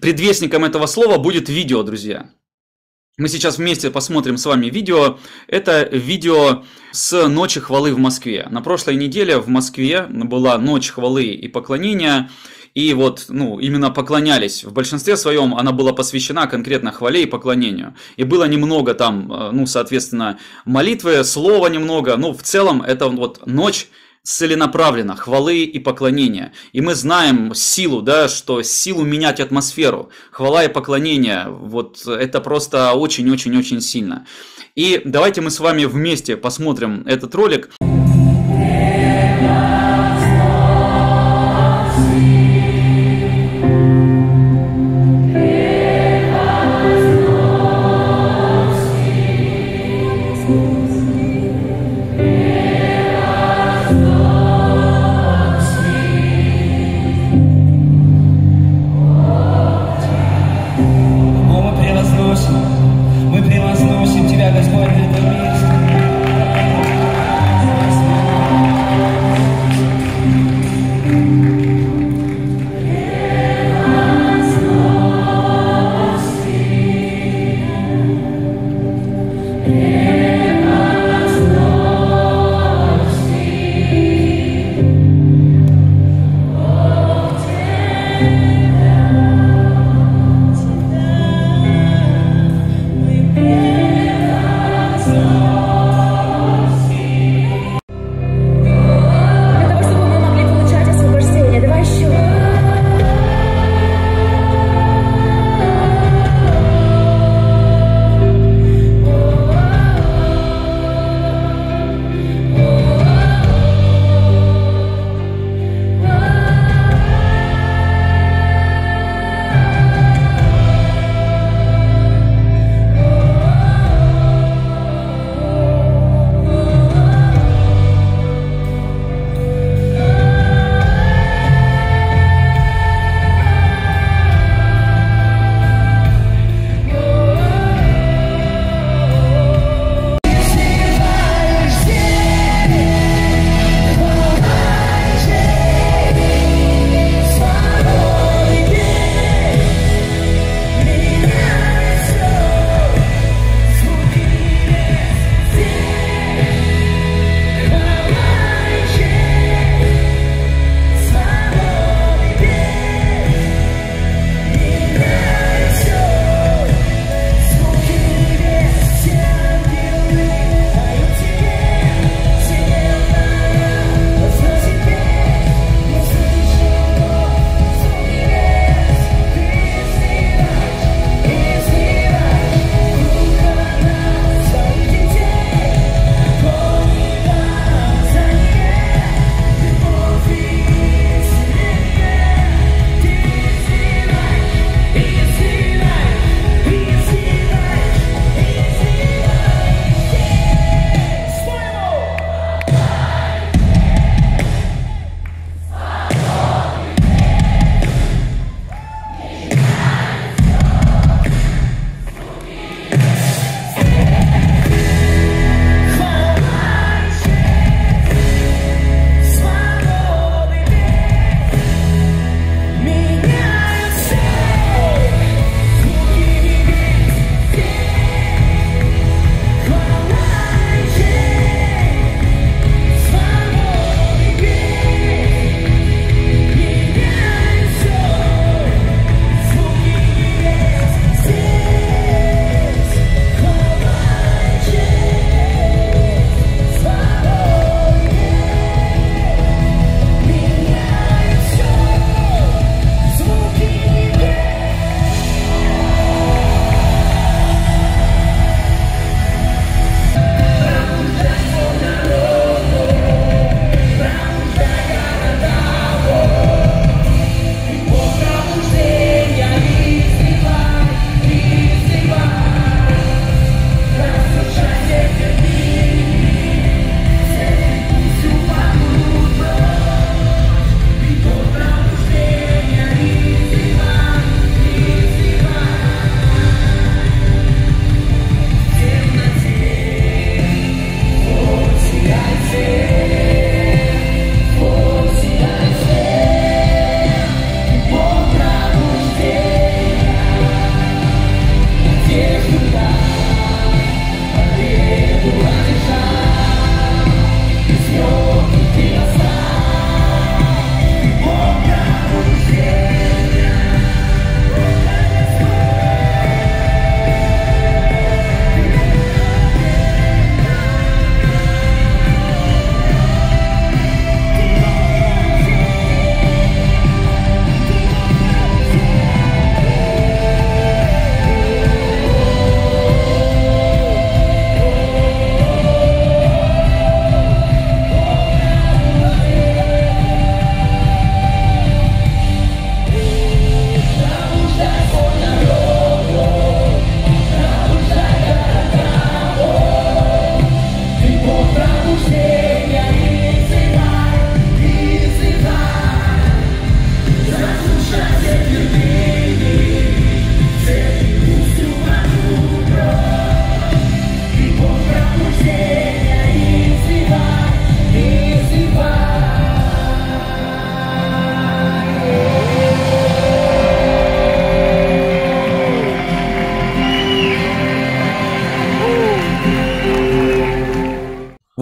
предвестником этого слова будет видео, друзья. Мы сейчас вместе посмотрим с вами видео. Это видео с Ночи хвалы в Москве. На прошлой неделе в Москве была Ночь хвалы и поклонения. И вот, ну, именно поклонялись. В большинстве своем она была посвящена конкретно хвале и поклонению. И было немного там, э, ну, соответственно, молитвы, слова немного. Ну, в целом, это вот ночь целенаправленно, хвалы и поклонения. И мы знаем силу, да, что силу менять атмосферу. Хвала и поклонение, вот это просто очень-очень-очень сильно. И давайте мы с вами вместе посмотрим этот ролик. Yeah.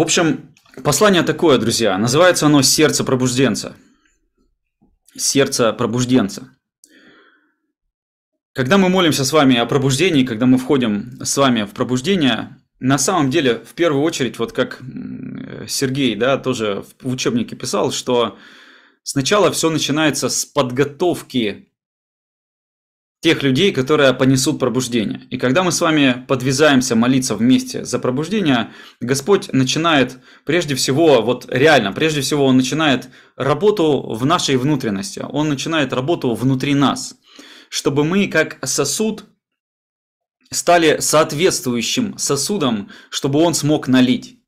общем, послание такое, друзья. Называется оно «Сердце пробужденца». Сердце пробужденца. Когда мы молимся с вами о пробуждении, когда мы входим с вами в пробуждение, на самом деле, в первую очередь, вот как Сергей да, тоже в учебнике писал, что сначала все начинается с подготовки тех людей, которые понесут пробуждение. И когда мы с вами подвязаемся молиться вместе за пробуждение, Господь начинает прежде всего, вот реально, прежде всего Он начинает работу в нашей внутренности, Он начинает работу внутри нас, чтобы мы как сосуд стали соответствующим сосудом, чтобы он смог налить.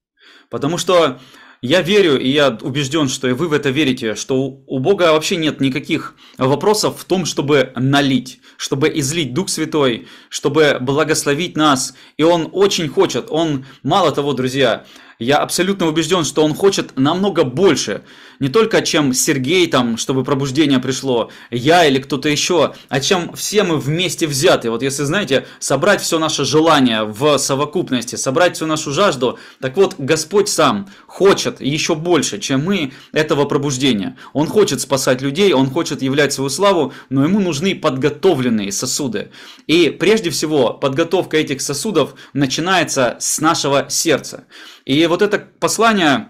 Потому что я верю, и я убежден, что и вы в это верите, что у Бога вообще нет никаких вопросов в том, чтобы налить, чтобы излить Дух Святой, чтобы благословить нас. И Он очень хочет, Он мало того, друзья, я абсолютно убежден, что он хочет намного больше. Не только чем Сергей там, чтобы пробуждение пришло, я или кто-то еще, а чем все мы вместе взяты. Вот если, знаете, собрать все наше желание в совокупности, собрать всю нашу жажду, так вот, Господь сам хочет еще больше, чем мы этого пробуждения. Он хочет спасать людей, он хочет являть свою славу, но ему нужны подготовленные сосуды. И прежде всего, подготовка этих сосудов начинается с нашего сердца. И вот это послание,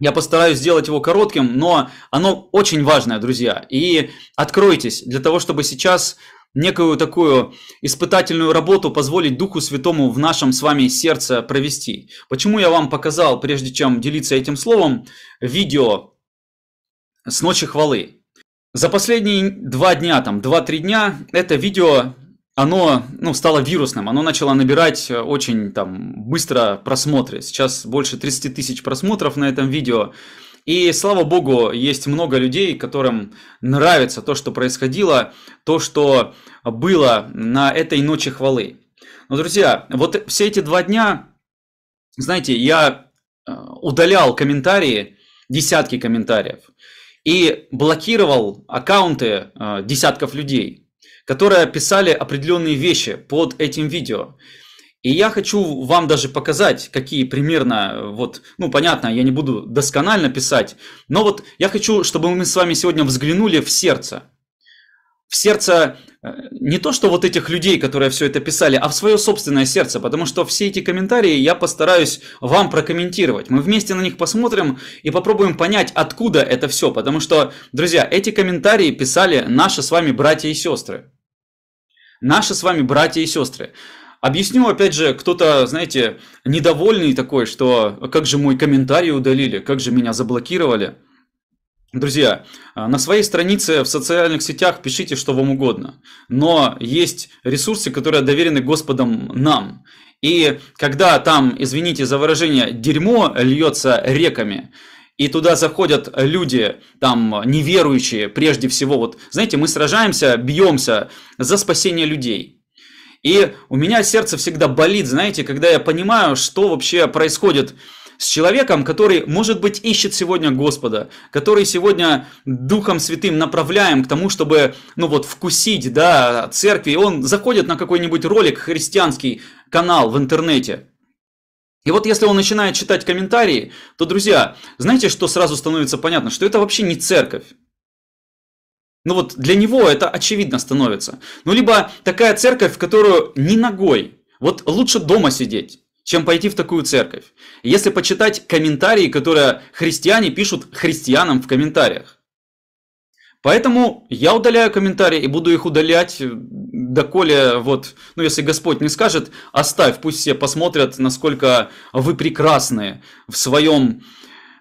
я постараюсь сделать его коротким, но оно очень важное, друзья. И откройтесь для того, чтобы сейчас некую такую испытательную работу позволить Духу Святому в нашем с вами сердце провести. Почему я вам показал, прежде чем делиться этим словом, видео с ночи хвалы? За последние два дня, там, два-три дня, это видео оно ну, стало вирусным, оно начало набирать э, очень там, быстро просмотры. Сейчас больше 30 тысяч просмотров на этом видео. И слава богу, есть много людей, которым нравится то, что происходило, то, что было на этой ночи хвалы. Но, друзья, вот все эти два дня, знаете, я э, удалял комментарии, десятки комментариев, и блокировал аккаунты э, десятков людей – которые писали определенные вещи под этим видео. И я хочу вам даже показать, какие примерно, вот, ну понятно, я не буду досконально писать, но вот я хочу, чтобы мы с вами сегодня взглянули в сердце. В сердце э, не то, что вот этих людей, которые все это писали, а в свое собственное сердце, потому что все эти комментарии я постараюсь вам прокомментировать. Мы вместе на них посмотрим и попробуем понять, откуда это все, потому что, друзья, эти комментарии писали наши с вами братья и сестры. Наши с вами братья и сестры. Объясню, опять же, кто-то, знаете, недовольный такой, что «А как же мой комментарий удалили, как же меня заблокировали. Друзья, а, на своей странице в социальных сетях пишите что вам угодно, но есть ресурсы, которые доверены Господом нам. И когда там, извините за выражение, дерьмо льется реками, и туда заходят э, люди, там, неверующие, прежде всего, вот, знаете, мы сражаемся, бьемся за спасение людей. И у меня сердце всегда болит, знаете, когда я понимаю, что вообще происходит с человеком, который, может быть, ищет сегодня Господа, который сегодня Духом Святым направляем к тому, чтобы, ну вот, вкусить, да, церкви. Он заходит на какой-нибудь ролик, христианский канал в интернете, и вот если он начинает читать комментарии, то, друзья, знаете, что сразу становится понятно? Что это вообще не церковь. Ну вот для него это очевидно становится. Ну либо такая церковь, в которую ни ногой. Вот лучше дома сидеть, чем пойти в такую церковь. Если почитать комментарии, которые христиане пишут христианам в комментариях. Поэтому я удаляю комментарии и буду их удалять, э, доколе вот, ну если Господь не скажет, оставь, пусть все посмотрят, насколько вы прекрасны в своем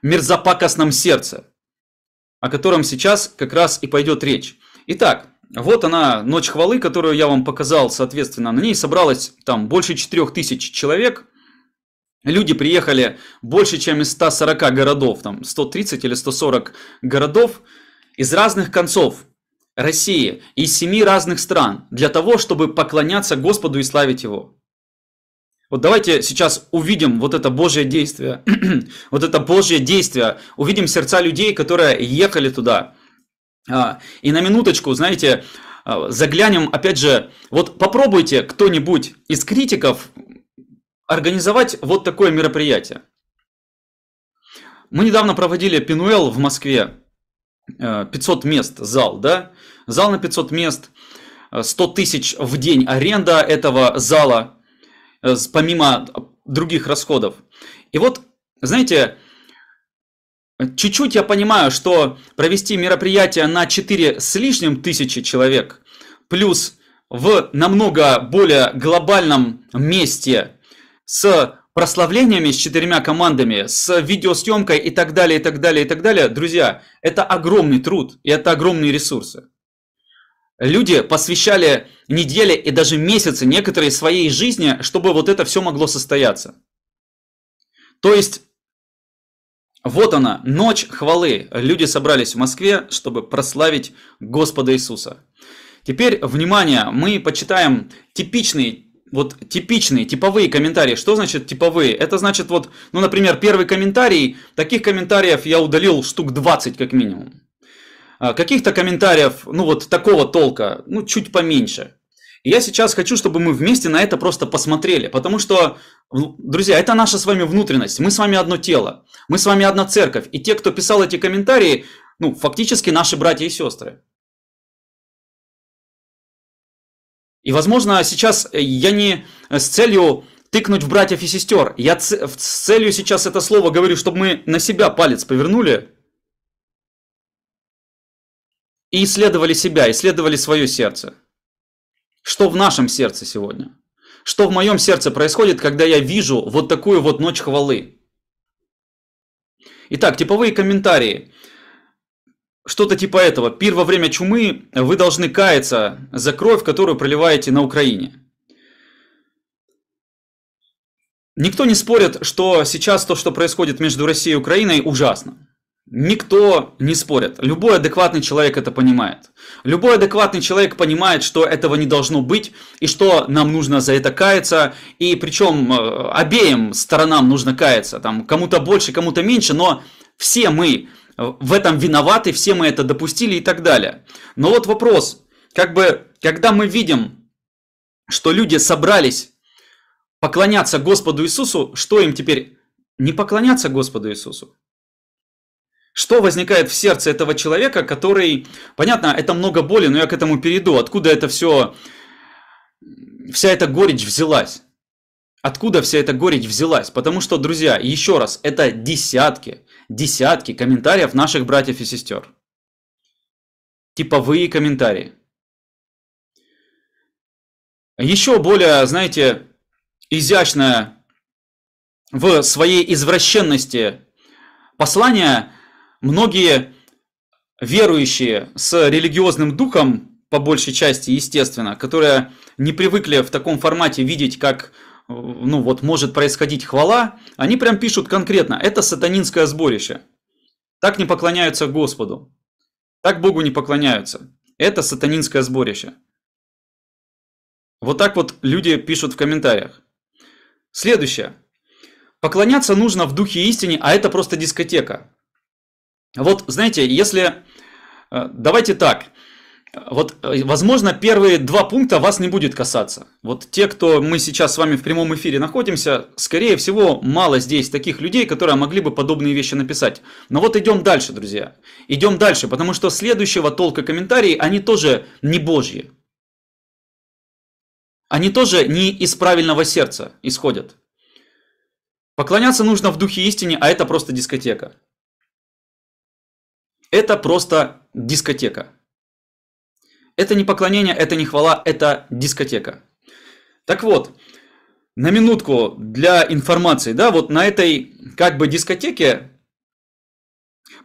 мерзопакостном сердце, о котором сейчас как раз и пойдет речь. Итак, вот она, Ночь Хвалы, которую я вам показал, соответственно, на ней собралось там больше 4000 человек. Люди приехали больше, чем из 140 городов, там 130 или 140 городов – из разных концов России, из семи разных стран, для того, чтобы поклоняться Господу и славить Его. Вот давайте сейчас увидим вот это Божье действие, вот это Божье действие, увидим сердца людей, которые ехали туда. А, и на минуточку, знаете, а, заглянем, опять же, вот попробуйте кто-нибудь из критиков организовать вот такое мероприятие. Мы недавно проводили Пинуэл в Москве, 500 э, мест зал, да? Зал на 500 мест, 100 э, тысяч в день аренда этого зала, э, помимо других расходов. И вот, знаете, чуть-чуть я понимаю, что провести мероприятие на 4 с лишним тысячи человек, плюс в намного более глобальном месте с прославлениями с четырьмя командами, с видеосъемкой и так далее, и так далее, и так далее, друзья, это огромный труд и это огромные ресурсы. Люди посвящали недели и даже месяцы некоторые своей жизни, чтобы вот это все могло состояться. То есть, вот она, ночь хвалы. Люди собрались в Москве, чтобы прославить Господа Иисуса. Теперь, внимание, мы почитаем типичный вот типичные, типовые комментарии. Что значит типовые? Это значит вот, ну, например, первый комментарий, таких комментариев я удалил штук 20 как минимум. А каких-то комментариев, ну вот такого толка, ну чуть поменьше. И я сейчас хочу, чтобы мы вместе на это просто посмотрели, потому что, друзья, это наша с вами внутренность, мы с вами одно тело, мы с вами одна церковь, и те, кто писал эти комментарии, ну, фактически наши братья и сестры. И, возможно, сейчас э, я не э, с целью тыкнуть в братьев и сестер. Я с целью сейчас это слово говорю, чтобы мы на себя палец повернули и исследовали себя, исследовали свое сердце. Что в нашем сердце сегодня? Что в моем сердце происходит, когда я вижу вот такую вот ночь хвалы? Итак, типовые комментарии. Что-то типа этого. Пир во время чумы э, вы должны каяться за кровь, которую проливаете на Украине. Никто не спорит, что сейчас то, что происходит между Россией и Украиной, ужасно. Никто не спорит. Любой адекватный человек это понимает. Любой адекватный человек понимает, что этого не должно быть, и что нам нужно за это каяться, и причем э, обеим сторонам нужно каяться, там кому-то больше, кому-то меньше, но все мы в этом виноваты, все мы это допустили и так далее. Но вот вопрос, как бы, когда мы видим, что люди собрались поклоняться Господу Иисусу, что им теперь? Не поклоняться Господу Иисусу. Что возникает в сердце этого человека, который, понятно, это много боли, но я к этому перейду. Откуда это все, вся эта горечь взялась? Откуда вся эта горечь взялась? Потому что, друзья, еще раз, это десятки, десятки комментариев наших братьев и сестер. Типовые комментарии. Еще более, знаете, изящное в своей извращенности послание многие верующие с религиозным духом, по большей части, естественно, которые не привыкли в таком формате видеть, как ну вот может происходить хвала, они прям пишут конкретно, это сатанинское сборище. Так не поклоняются Господу. Так Богу не поклоняются. Это сатанинское сборище. Вот так вот люди пишут в комментариях. Следующее. Поклоняться нужно в духе истине, а это просто дискотека. Вот, знаете, если... Э, давайте так. Вот, э, возможно, первые два пункта вас не будет касаться. Вот те, кто мы сейчас с вами в прямом эфире находимся, скорее всего, мало здесь таких людей, которые могли бы подобные вещи написать. Но вот идем дальше, друзья. Идем дальше, потому что следующего толка комментарии, они тоже не божьи. Они тоже не из правильного сердца исходят. Поклоняться нужно в духе истине, а это просто дискотека. Это просто дискотека. Это не поклонение, это не хвала, это дискотека. Так вот, на минутку для информации, да, вот на этой как бы дискотеке,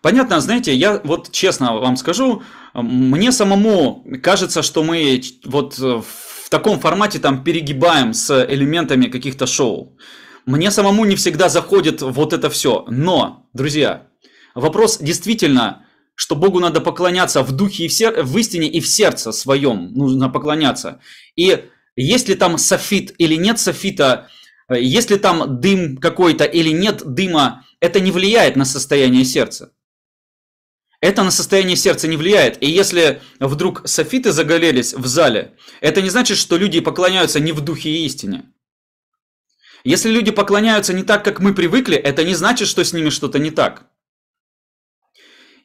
понятно, знаете, я вот честно вам скажу, мне самому кажется, что мы вот в таком формате там перегибаем с элементами каких-то шоу. Мне самому не всегда заходит вот это все. Но, друзья, вопрос действительно что Богу надо поклоняться в духе и в, сер... в истине и в сердце своем нужно поклоняться. И если там софит или нет софита, э, если там дым какой-то или нет дыма, это не влияет на состояние сердца. Это на состояние сердца не влияет. И если вдруг софиты загорелись в зале, это не значит, что люди поклоняются не в духе и истине. Если люди поклоняются не так, как мы привыкли, это не значит, что с ними что-то не так.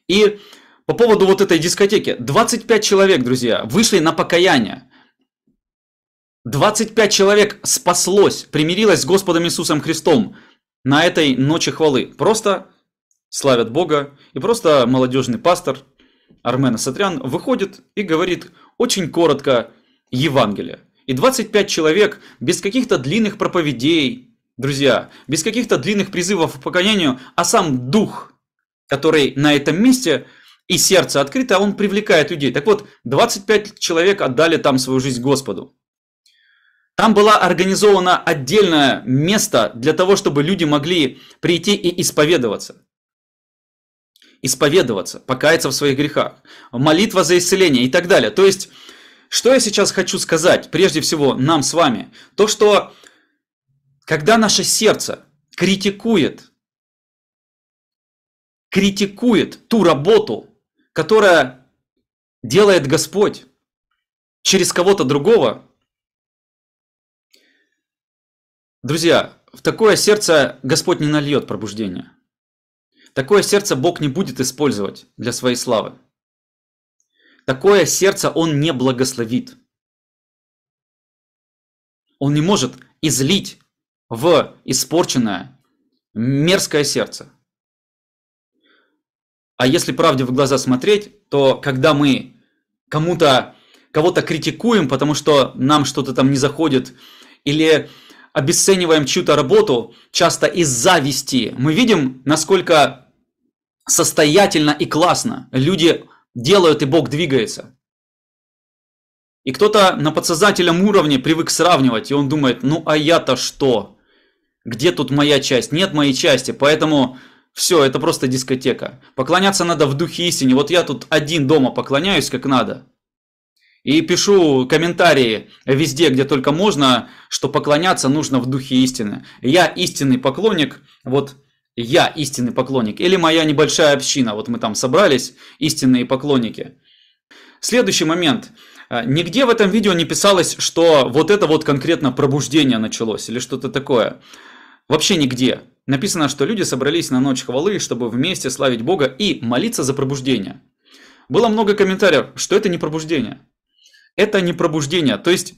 И по поводу вот этой дискотеки. 25 человек, друзья, вышли на покаяние. 25 человек спаслось, примирилось с Господом Иисусом Христом на этой ночи хвалы. Просто славят Бога. И просто молодежный пастор Армен Сатрян выходит и говорит очень коротко Евангелие. И 25 человек без каких-то длинных проповедей, друзья, без каких-то длинных призывов к покаянию, а сам дух который на этом месте и сердце открыто, а он привлекает людей. Так вот, 25 человек отдали там свою жизнь Господу. Там было организовано отдельное место для того, чтобы люди могли прийти и исповедоваться. Исповедоваться, покаяться в своих грехах, молитва за исцеление и так далее. То есть, что я сейчас хочу сказать, прежде всего, нам с вами? То, что когда наше сердце критикует критикует ту работу, которая делает Господь через кого-то другого, друзья, в такое сердце Господь не нальет пробуждение. Такое сердце Бог не будет использовать для своей славы. Такое сердце Он не благословит. Он не может излить в испорченное мерзкое сердце. А если правде в глаза смотреть, то когда мы кому-то, кого-то критикуем, потому что нам что-то там не заходит, или обесцениваем чью-то работу, часто из зависти, мы видим, насколько состоятельно и классно люди делают, и Бог двигается. И кто-то на подсознательном уровне привык сравнивать, и он думает, ну а я-то что? Где тут моя часть? Нет моей части, поэтому все, это просто дискотека. Поклоняться надо в духе истины. Вот я тут один дома поклоняюсь как надо. И пишу комментарии везде, где только можно, что поклоняться нужно в духе истины. Я истинный поклонник, вот я истинный поклонник. Или моя небольшая община, вот мы там собрались, истинные поклонники. Следующий момент. А, нигде в этом видео не писалось, что вот это вот конкретно пробуждение началось или что-то такое. Вообще нигде. Написано, что люди собрались на ночь хвалы, чтобы вместе славить Бога и молиться за пробуждение. Было много комментариев, что это не пробуждение. Это не пробуждение. То есть,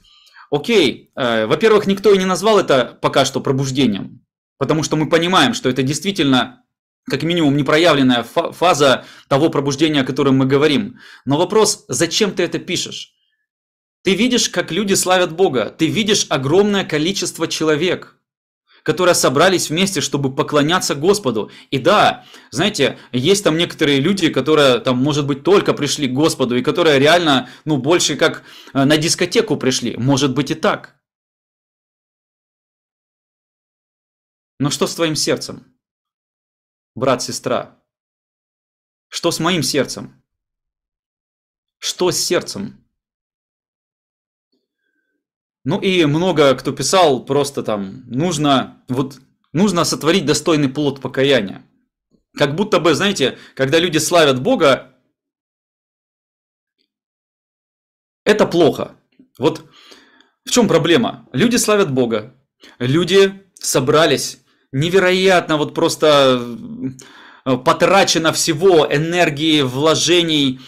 окей, э, во-первых, никто и не назвал это пока что пробуждением. Потому что мы понимаем, что это действительно как минимум непроявленная фаза того пробуждения, о котором мы говорим. Но вопрос, зачем ты это пишешь? Ты видишь, как люди славят Бога. Ты видишь огромное количество человек – которые собрались вместе, чтобы поклоняться Господу. И да, знаете, есть там некоторые люди, которые там, может быть, только пришли к Господу, и которые реально, ну, больше как э, на дискотеку пришли. Может быть и так. Но что с твоим сердцем, брат, сестра? Что с моим сердцем? Что с сердцем? Ну и много кто писал просто там, нужно, вот, нужно сотворить достойный плод покаяния. Как будто бы, знаете, когда люди славят Бога, это плохо. Вот в чем проблема? Люди славят Бога, люди собрались, невероятно вот просто э, потрачено всего энергии, вложений,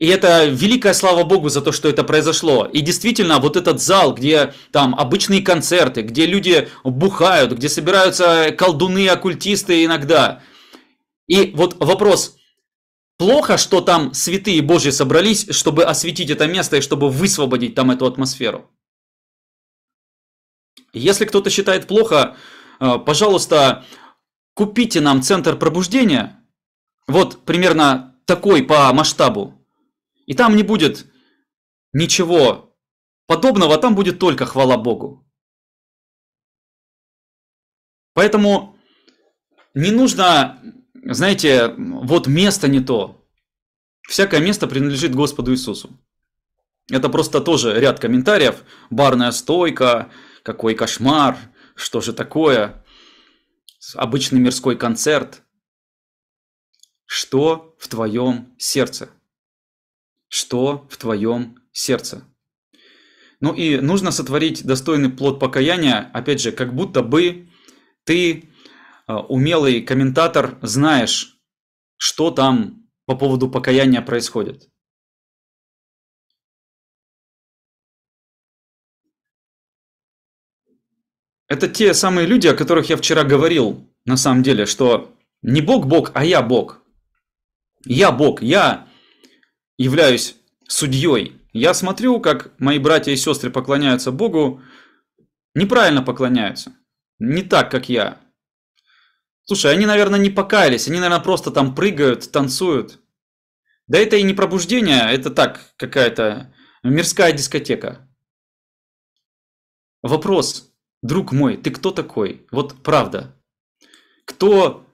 и это великая слава Богу за то, что это произошло. И действительно, вот этот зал, где там обычные концерты, где люди бухают, где собираются колдуны, оккультисты иногда. И вот вопрос, плохо, что там святые Божьи собрались, чтобы осветить это место и чтобы высвободить там эту атмосферу? Если кто-то считает плохо, э, пожалуйста, купите нам центр пробуждения. Вот примерно такой по масштабу. И там не будет ничего подобного, там будет только хвала Богу. Поэтому не нужно, знаете, вот место не то. Всякое место принадлежит Господу Иисусу. Это просто тоже ряд комментариев. Барная стойка, какой кошмар, что же такое, обычный мирской концерт. Что в твоем сердце? что в твоем сердце. Ну и нужно сотворить достойный плод покаяния, опять же, как будто бы ты, э, умелый комментатор, знаешь, что там по поводу покаяния происходит. Это те самые люди, о которых я вчера говорил, на самом деле, что не Бог Бог, а я Бог. Я Бог, я являюсь судьей, я смотрю, как мои братья и сестры поклоняются Богу, неправильно поклоняются, не так, как я. Слушай, они, наверное, не покаялись, они, наверное, просто там прыгают, танцуют. Да это и не пробуждение, это так, какая-то мирская дискотека. Вопрос, друг мой, ты кто такой? Вот правда. Кто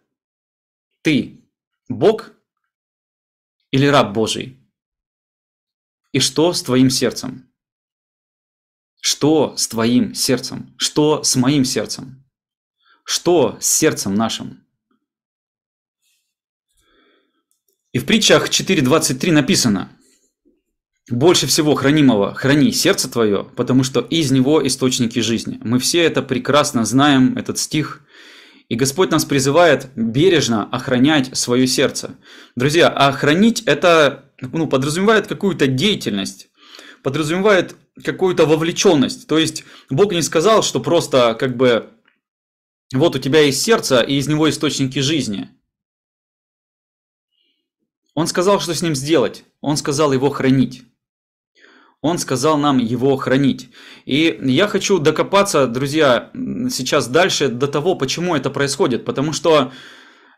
ты? Бог или раб Божий? И что с твоим сердцем? Что с твоим сердцем? Что с моим сердцем? Что с сердцем нашим? И в притчах 4.23 написано «Больше всего хранимого храни сердце твое, потому что из него источники жизни». Мы все это прекрасно знаем, этот стих – и Господь нас призывает бережно охранять свое сердце. Друзья, а хранить это ну, подразумевает какую-то деятельность, подразумевает какую-то вовлеченность. То есть Бог не сказал, что просто как бы вот у тебя есть сердце, и из него источники жизни. Он сказал, что с ним сделать. Он сказал его хранить. Он сказал нам его хранить. И я хочу докопаться, друзья, сейчас дальше до того, почему это происходит. Потому что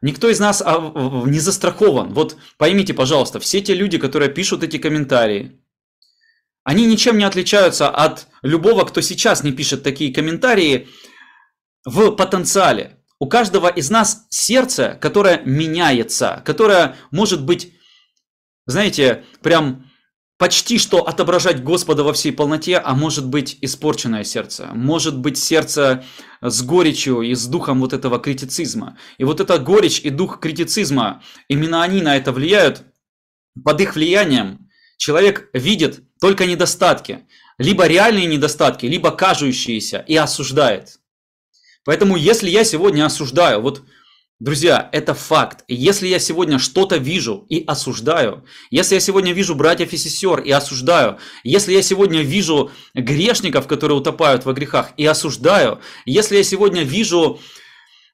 никто из нас а, не застрахован. Вот поймите, пожалуйста, все те люди, которые пишут эти комментарии, они ничем не отличаются от любого, кто сейчас не пишет такие комментарии в потенциале. У каждого из нас сердце, которое меняется, которое может быть, знаете, прям почти что отображать Господа во всей полноте, а может быть испорченное сердце, может быть сердце с горечью и с духом вот этого критицизма. И вот эта горечь и дух критицизма, именно они на это влияют. Под их влиянием человек видит только недостатки, либо реальные недостатки, либо кажущиеся, и осуждает. Поэтому если я сегодня осуждаю, вот Друзья, это факт. Если я сегодня что-то вижу и осуждаю, если я сегодня вижу братьев и сестер и осуждаю, если я сегодня вижу грешников, которые утопают во грехах и осуждаю, если я сегодня вижу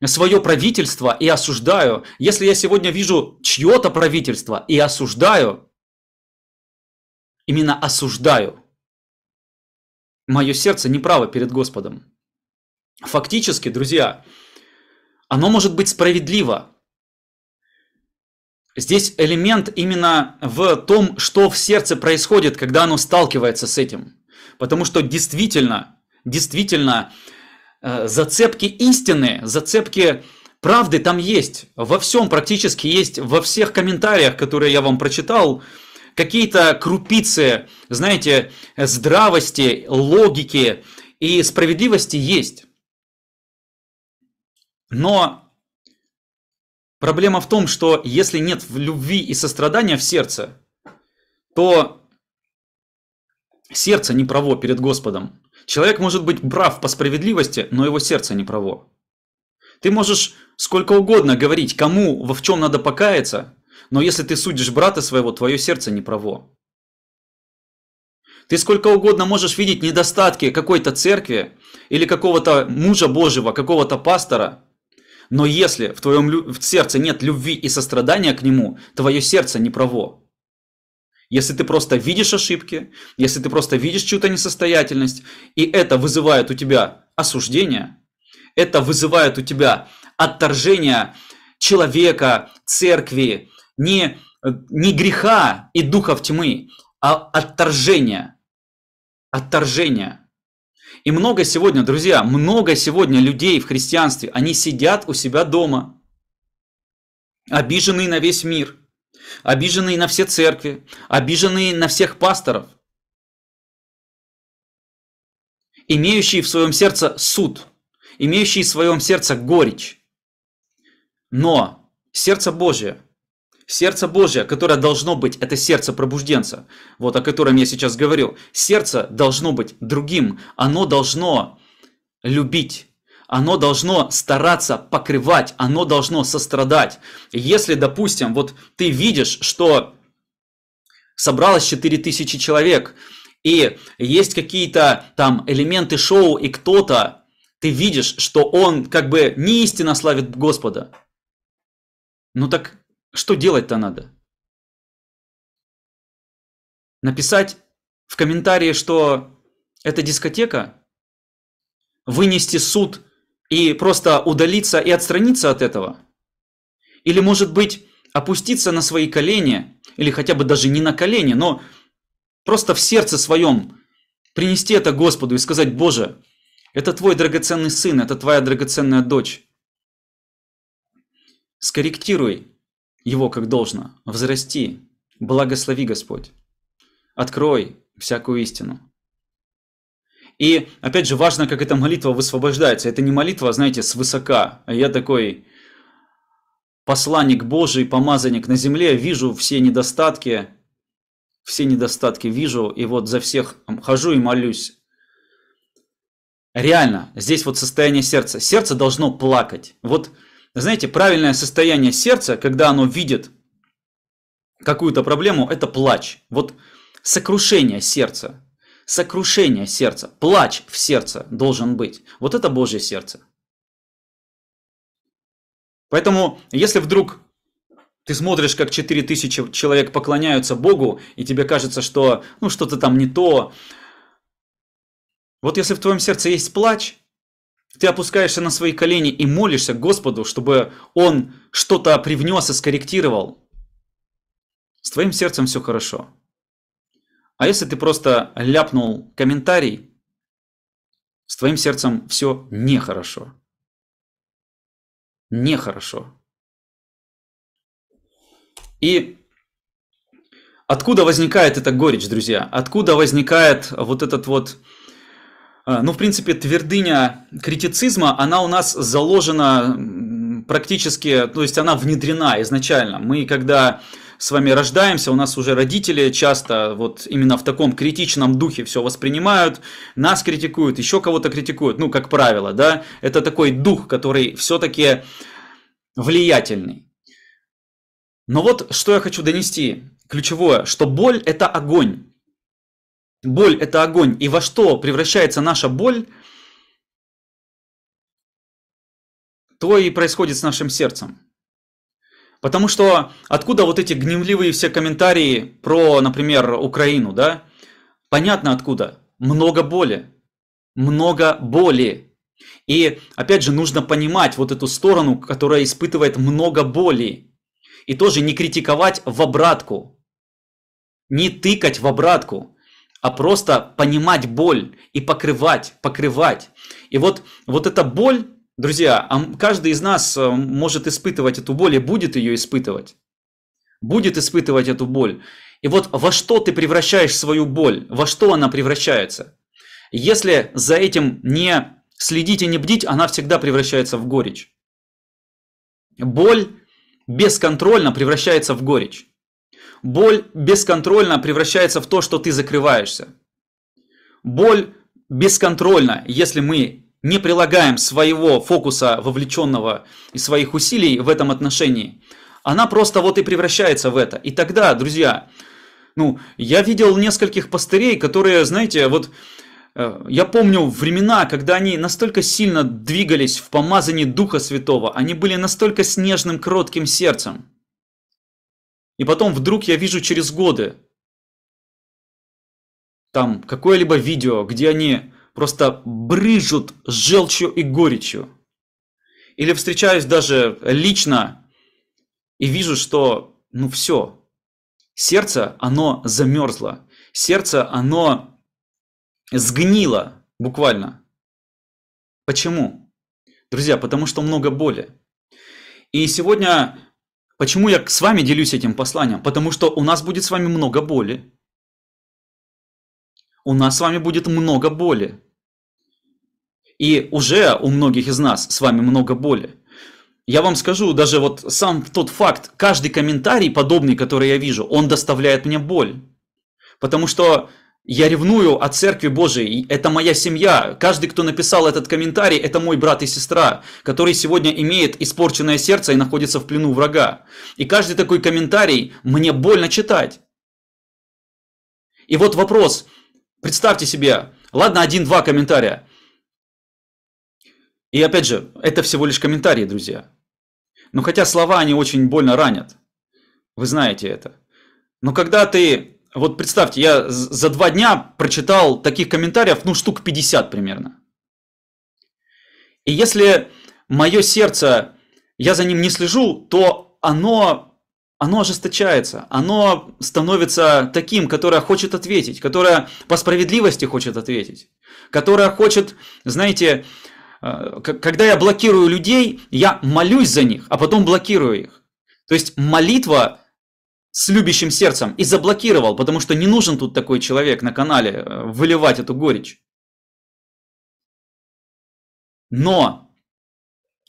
свое правительство и осуждаю, если я сегодня вижу чье-то правительство и осуждаю, именно осуждаю, мое сердце неправо перед Господом. Фактически, друзья, оно может быть справедливо. Здесь элемент именно в том, что в сердце происходит, когда оно сталкивается с этим. Потому что действительно, действительно, э, зацепки истины, зацепки правды там есть. Во всем практически есть, во всех комментариях, которые я вам прочитал, какие-то крупицы, знаете, здравости, логики и справедливости есть. Но проблема в том, что если нет любви и сострадания в сердце, то сердце не право перед Господом. Человек может быть прав по справедливости, но его сердце не право. Ты можешь сколько угодно говорить, кому, во в чем надо покаяться, но если ты судишь брата своего, твое сердце не право. Ты сколько угодно можешь видеть недостатки какой-то церкви или какого-то мужа Божьего, какого-то пастора, но если в твоем в сердце нет любви и сострадания к нему, твое сердце не право. Если ты просто видишь ошибки, если ты просто видишь чью-то несостоятельность, и это вызывает у тебя осуждение, это вызывает у тебя отторжение человека, церкви, не, не греха и духов тьмы, а отторжение. Отторжение – и много сегодня, друзья, много сегодня людей в христианстве, они сидят у себя дома, обиженные на весь мир, обиженные на все церкви, обиженные на всех пасторов, имеющие в своем сердце суд, имеющие в своем сердце горечь. Но сердце Божье. Сердце Божье, которое должно быть, это сердце пробужденца, вот о котором я сейчас говорю. Сердце должно быть другим, оно должно любить, оно должно стараться покрывать, оно должно сострадать. Если, допустим, вот ты видишь, что собралось 4000 человек, и есть какие-то там элементы шоу, и кто-то, ты видишь, что он как бы не истинно славит Господа. Ну так что делать-то надо? Написать в комментарии, что это дискотека? Вынести суд и просто удалиться и отстраниться от этого? Или, может быть, опуститься на свои колени, или хотя бы даже не на колени, но просто в сердце своем принести это Господу и сказать, Боже, это твой драгоценный сын, это твоя драгоценная дочь. Скорректируй его как должно, взрасти, благослови Господь, открой всякую истину. И опять же важно, как эта молитва высвобождается. Это не молитва, знаете, свысока. Я такой посланник Божий, помазанник на земле, вижу все недостатки, все недостатки вижу, и вот за всех хожу и молюсь. Реально, здесь вот состояние сердца. Сердце должно плакать. Вот знаете, правильное состояние сердца, когда оно видит какую-то проблему, это плач. Вот сокрушение сердца, сокрушение сердца, плач в сердце должен быть. Вот это Божье сердце. Поэтому, если вдруг ты смотришь, как 4000 человек поклоняются Богу, и тебе кажется, что ну что-то там не то, вот если в твоем сердце есть плач, ты опускаешься на свои колени и молишься Господу, чтобы Он что-то привнес и скорректировал. С твоим сердцем все хорошо. А если ты просто ляпнул комментарий, с твоим сердцем все нехорошо. Нехорошо. И откуда возникает эта горечь, друзья? Откуда возникает вот этот вот а, ну, в принципе, твердыня критицизма, она у нас заложена практически, то есть она внедрена изначально. Мы, когда с вами рождаемся, у нас уже родители часто вот именно в таком критичном духе все воспринимают, нас критикуют, еще кого-то критикуют, ну, как правило, да, это такой дух, который все-таки влиятельный. Но вот что я хочу донести, ключевое, что боль – это огонь. Боль – это огонь. И во что превращается наша боль, то и происходит с нашим сердцем. Потому что откуда вот эти гневливые все комментарии про, например, Украину, да? Понятно откуда. Много боли. Много боли. И опять же нужно понимать вот эту сторону, которая испытывает много боли. И тоже не критиковать в обратку. Не тыкать в обратку а просто понимать боль и покрывать, покрывать. И вот, вот эта боль, друзья, каждый из нас э, может испытывать эту боль и будет ее испытывать. Будет испытывать эту боль. И вот во что ты превращаешь свою боль, во что она превращается. Если за этим не следить и не бдить, она всегда превращается в горечь. Боль бесконтрольно превращается в горечь. Боль бесконтрольно превращается в то, что ты закрываешься. Боль бесконтрольно, если мы не прилагаем своего фокуса вовлеченного и своих усилий в этом отношении, она просто вот и превращается в это. И тогда, друзья, ну, я видел нескольких пастырей, которые, знаете, вот э, я помню времена, когда они настолько сильно двигались в помазании Духа Святого, они были настолько снежным, кротким сердцем. И потом вдруг я вижу через годы там какое-либо видео, где они просто брыжут желчью и горечью. Или встречаюсь даже лично и вижу, что ну все, сердце, оно замерзло, сердце, оно сгнило буквально. Почему? Друзья, потому что много боли. И сегодня Почему я с вами делюсь этим посланием? Потому что у нас будет с вами много боли. У нас с вами будет много боли. И уже у многих из нас с вами много боли. Я вам скажу, даже вот сам тот факт, каждый комментарий подобный, который я вижу, он доставляет мне боль. Потому что я ревную от Церкви Божией, это моя семья. Каждый, кто написал этот комментарий, это мой брат и сестра, который сегодня имеет испорченное сердце и находится в плену врага. И каждый такой комментарий мне больно читать. И вот вопрос. Представьте себе, ладно, один-два комментария. И опять же, это всего лишь комментарии, друзья. Но хотя слова, они очень больно ранят. Вы знаете это. Но когда ты вот представьте, я за два дня прочитал таких комментариев, ну, штук 50 примерно. И если мое сердце, я за ним не слежу, то оно, оно ожесточается, оно становится таким, которое хочет ответить, которое по справедливости хочет ответить, которое хочет, знаете, э, когда я блокирую людей, я молюсь за них, а потом блокирую их. То есть молитва с любящим сердцем и заблокировал, потому что не нужен тут такой человек на канале э, выливать эту горечь. Но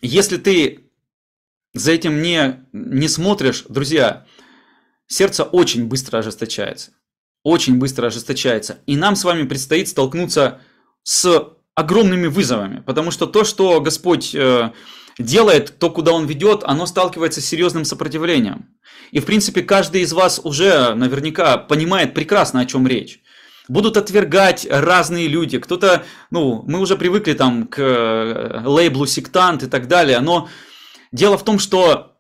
если ты за этим не, не смотришь, друзья, сердце очень быстро ожесточается. Очень быстро ожесточается. И нам с вами предстоит столкнуться с огромными вызовами, потому что то, что Господь э, делает, то, куда он ведет, оно сталкивается с серьезным сопротивлением. И, в принципе, каждый из вас уже наверняка понимает прекрасно, о чем речь. Будут отвергать разные люди. Кто-то, ну, мы уже привыкли там к э, лейблу сектант и так далее. Но дело в том, что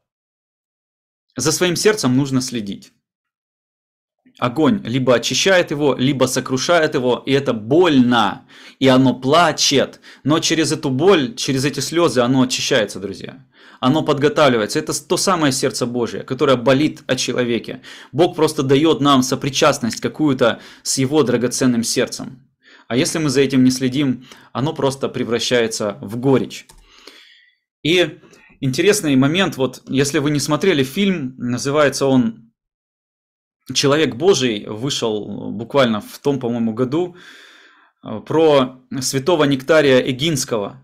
за своим сердцем нужно следить огонь либо очищает его, либо сокрушает его, и это больно, и оно плачет. Но через эту боль, через эти слезы оно очищается, друзья. Оно подготавливается. Это то самое сердце Божие, которое болит о человеке. Бог просто дает нам сопричастность какую-то с его драгоценным сердцем. А если мы за этим не следим, оно просто превращается в горечь. И интересный момент, вот если вы не смотрели фильм, называется он Человек Божий вышел э, буквально в том, по-моему, году э, про святого Нектария Эгинского,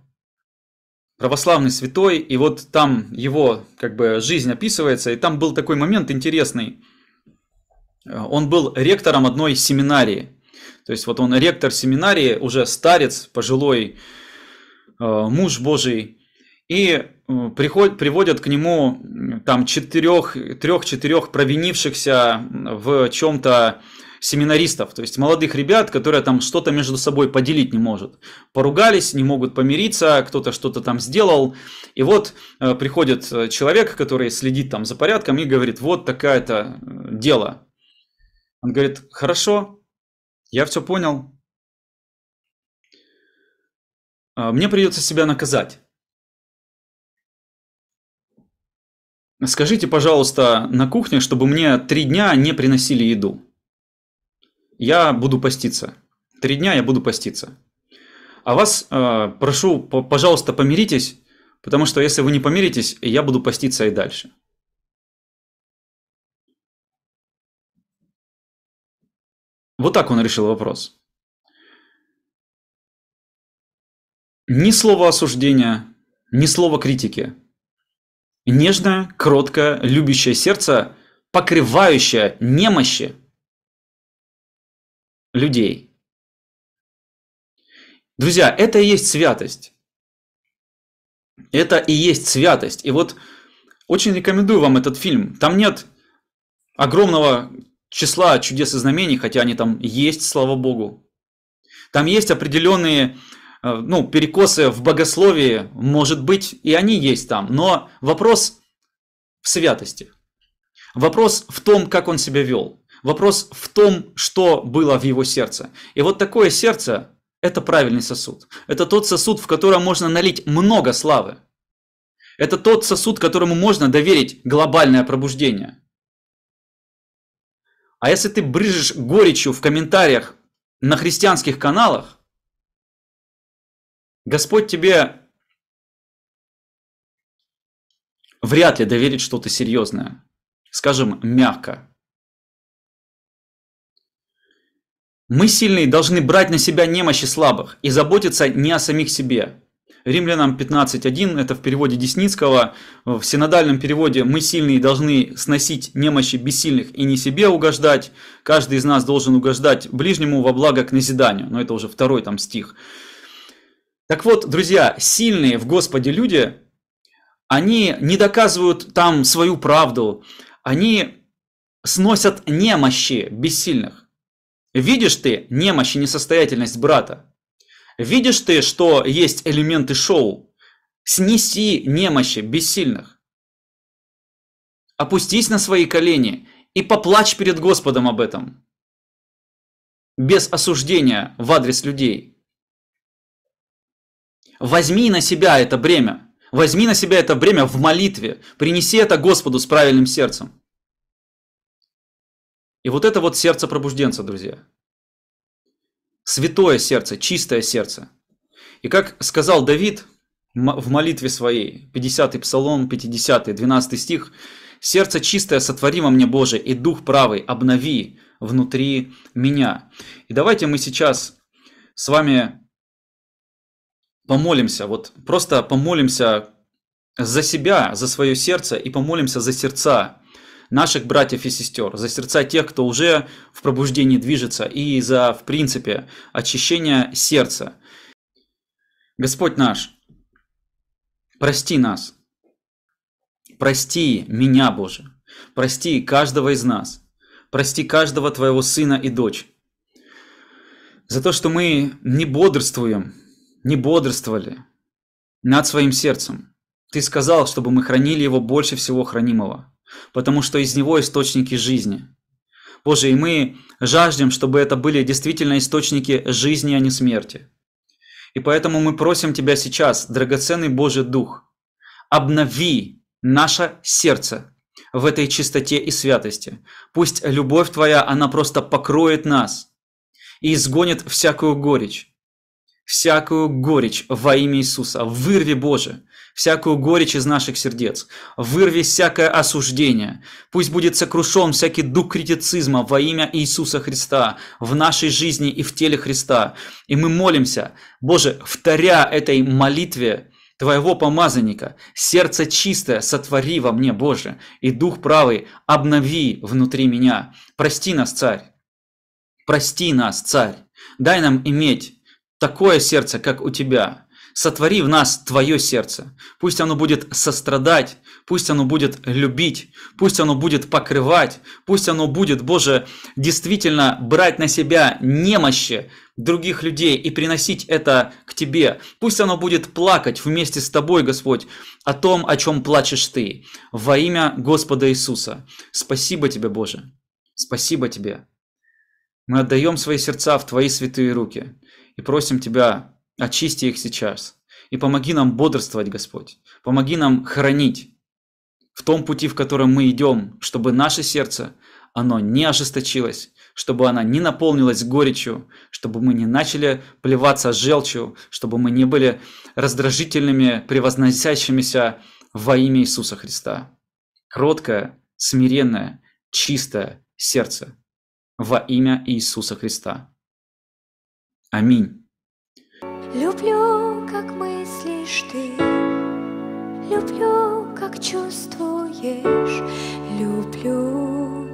православный святой, и вот там его как бы жизнь описывается, и там был такой момент интересный. Э, он был ректором одной семинарии. То есть вот он ректор семинарии, уже старец, пожилой муж Божий. И приходят приводят к нему там четырех, трех-четырех провинившихся в чем-то семинаристов, то есть молодых ребят, которые там что-то между собой поделить не может. Поругались, не могут помириться, кто-то что-то там сделал. И вот э, приходит э, человек, который следит там за порядком и говорит, вот такая то э, дело. Он говорит, хорошо, я все понял. А, мне придется себя наказать. Скажите, пожалуйста, на кухне, чтобы мне три дня не приносили еду. Я буду поститься. Три дня я буду поститься. А вас э, прошу, пожалуйста, помиритесь, потому что если вы не помиритесь, я буду поститься и дальше. Вот так он решил вопрос. Ни слова осуждения, ни слова критики – Нежное, кроткое, любящее сердце, покрывающее немощи людей. Друзья, это и есть святость. Это и есть святость. И вот очень рекомендую вам этот фильм. Там нет огромного числа чудес и знамений, хотя они там есть, слава богу. Там есть определенные Э, ну, перекосы в богословии, может быть, и они есть там, но вопрос в святости. Вопрос в том, как он себя вел. Вопрос в том, что было в его сердце. И вот такое сердце – это правильный сосуд. Это тот сосуд, в котором можно налить много славы. Это тот сосуд, которому можно доверить глобальное пробуждение. А если ты брыжешь горечью в комментариях на христианских каналах, Господь тебе вряд ли доверит что-то серьезное, скажем, мягко. Мы сильные должны брать на себя немощи слабых и заботиться не о самих себе. Римлянам 15.1, это в переводе Десницкого, в синодальном переводе «Мы сильные должны сносить немощи бессильных и не себе угождать, каждый из нас должен угождать ближнему во благо к назиданию». Но это уже второй там стих. Так вот, друзья, сильные в Господе люди, они не доказывают там свою правду, они сносят немощи бессильных. Видишь ты немощь и несостоятельность брата. Видишь ты, что есть элементы шоу. Снеси немощи бессильных. Опустись на свои колени и поплачь перед Господом об этом. Без осуждения в адрес людей – Возьми на себя это бремя. Возьми на себя это бремя в молитве. Принеси это Господу с правильным сердцем. И вот это вот сердце пробужденца, друзья. Святое сердце, чистое сердце. И как сказал Давид в молитве своей, 50-й псалом, 50-й, 12 стих, «Сердце чистое сотвори во мне, Боже, и дух правый обнови внутри меня». И давайте мы сейчас с вами помолимся, вот просто помолимся за себя, за свое сердце и помолимся за сердца наших братьев и сестер, за сердца тех, кто уже в пробуждении движется, и за, в принципе, очищение сердца. Господь наш, прости нас, прости меня, Боже, прости каждого из нас, прости каждого Твоего сына и дочь, за то, что мы не бодрствуем, не бодрствовали над своим сердцем. Ты сказал, чтобы мы хранили его больше всего хранимого, потому что из него источники жизни. Боже, и мы жаждем, чтобы это были действительно источники жизни, а не смерти. И поэтому мы просим Тебя сейчас, драгоценный Божий Дух, обнови наше сердце в этой чистоте и святости. Пусть любовь Твоя, она просто покроет нас и изгонит всякую горечь всякую горечь во имя Иисуса, вырви Боже, всякую горечь из наших сердец, вырви всякое осуждение, пусть будет сокрушен всякий дух критицизма во имя Иисуса Христа в нашей жизни и в теле Христа. И мы молимся, Боже, вторя этой молитве Твоего помазанника, сердце чистое сотвори во мне, Боже, и дух правый обнови внутри меня. Прости нас, Царь, прости нас, Царь, дай нам иметь такое сердце, как у тебя. Сотвори в нас Твое сердце. Пусть оно будет сострадать, пусть оно будет любить, пусть оно будет покрывать, пусть оно будет, Боже, действительно брать на себя немощи других людей и приносить это к Тебе. Пусть оно будет плакать вместе с Тобой, Господь, о том, о чем плачешь Ты. Во имя Господа Иисуса. Спасибо Тебе, Боже. Спасибо Тебе. Мы отдаем свои сердца в Твои святые руки и просим Тебя, очисти их сейчас. И помоги нам бодрствовать, Господь. Помоги нам хранить в том пути, в котором мы идем, чтобы наше сердце, оно не ожесточилось, чтобы оно не наполнилось горечью, чтобы мы не начали плеваться желчью, чтобы мы не были раздражительными, превозносящимися во имя Иисуса Христа. Кроткое, смиренное, чистое сердце во имя Иисуса Христа. Аминь. Люблю, как мыслишь ты, люблю, как чувствуешь, люблю.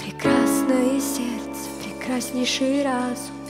Прекрасное сердце, прекраснейший разум.